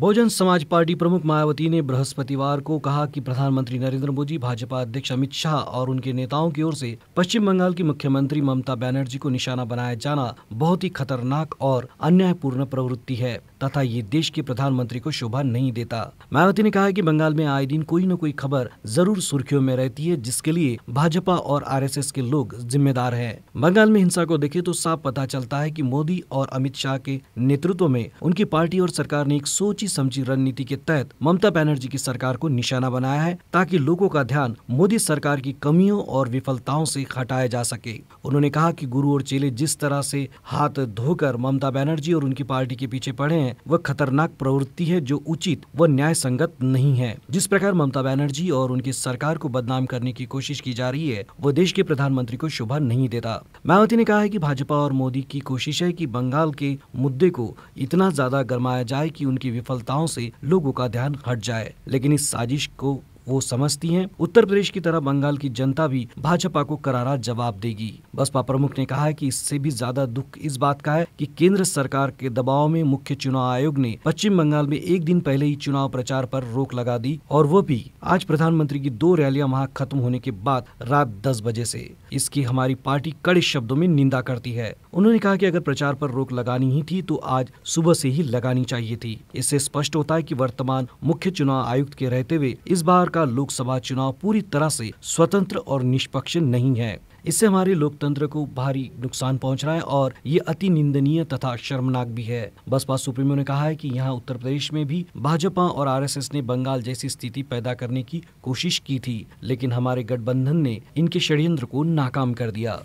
बहुजन समाज पार्टी प्रमुख मायावती ने बृहस्पतिवार को कहा कि प्रधानमंत्री नरेंद्र मोदी भाजपा अध्यक्ष अमित शाह और उनके नेताओं की ओर से पश्चिम बंगाल की मुख्यमंत्री ममता बनर्जी को निशाना बनाया जाना बहुत ही खतरनाक और अन्यायपूर्ण प्रवृत्ति है तथा ये देश के प्रधानमंत्री को शोभा नहीं देता मायावती ने कहा कि बंगाल में आए दिन कोई न कोई खबर जरूर सुर्खियों में रहती है जिसके लिए भाजपा और आरएसएस के लोग जिम्मेदार है बंगाल में हिंसा को देखे तो साफ पता चलता है की मोदी और अमित शाह के नेतृत्व में उनकी पार्टी और सरकार ने एक सोची सोची समझी रणनीति के तहत ममता बनर्जी की सरकार को निशाना बनाया है ताकि लोगों का ध्यान मोदी सरकार की कमियों और विफलताओं से हटाया जा सके उन्होंने कहा कि गुरु और चेले जिस तरह से हाथ धोकर ममता बनर्जी और उनकी पार्टी के पीछे पड़े हैं वह खतरनाक प्रवृत्ति है जो उचित व न्याय संगत नहीं है जिस प्रकार ममता बनर्जी और उनकी सरकार को बदनाम करने की कोशिश की जा रही है वो देश के प्रधानमंत्री को शोभा नहीं देता मायावती ने कहा है की भाजपा और मोदी की कोशिश है की बंगाल के मुद्दे को इतना ज्यादा गरमाया जाए की उनकी विफल असफलताओं से लोगों का ध्यान हट जाए लेकिन इस साजिश को वो समझती हैं उत्तर प्रदेश की तरह बंगाल की जनता भी भाजपा को करारा जवाब देगी बसपा प्रमुख ने कहा कि इससे भी ज्यादा दुख इस बात का है कि केंद्र सरकार के दबाव में मुख्य चुनाव आयोग ने पश्चिम बंगाल में एक दिन पहले ही चुनाव प्रचार पर रोक लगा दी और वो भी आज प्रधानमंत्री की दो रैलियां वहां खत्म होने के बाद रात दस बजे से इसकी हमारी पार्टी कड़े शब्दों में निंदा करती है उन्होंने कहा कि अगर प्रचार पर रोक लगानी ही थी तो आज सुबह से ही लगानी चाहिए थी इससे स्पष्ट होता है कि वर्तमान मुख्य चुनाव आयुक्त के रहते हुए इस बार का लोकसभा चुनाव पूरी तरह से स्वतंत्र और निष्पक्ष नहीं है इससे हमारे लोकतंत्र को भारी नुकसान पहुंच रहा है और ये अति निंदनीय तथा शर्मनाक भी है बसपा सुप्रीमो ने कहा है कि यहाँ उत्तर प्रदेश में भी भाजपा और आरएसएस ने बंगाल जैसी स्थिति पैदा करने की कोशिश की थी लेकिन हमारे गठबंधन ने इनके षड्यंत्र को नाकाम कर दिया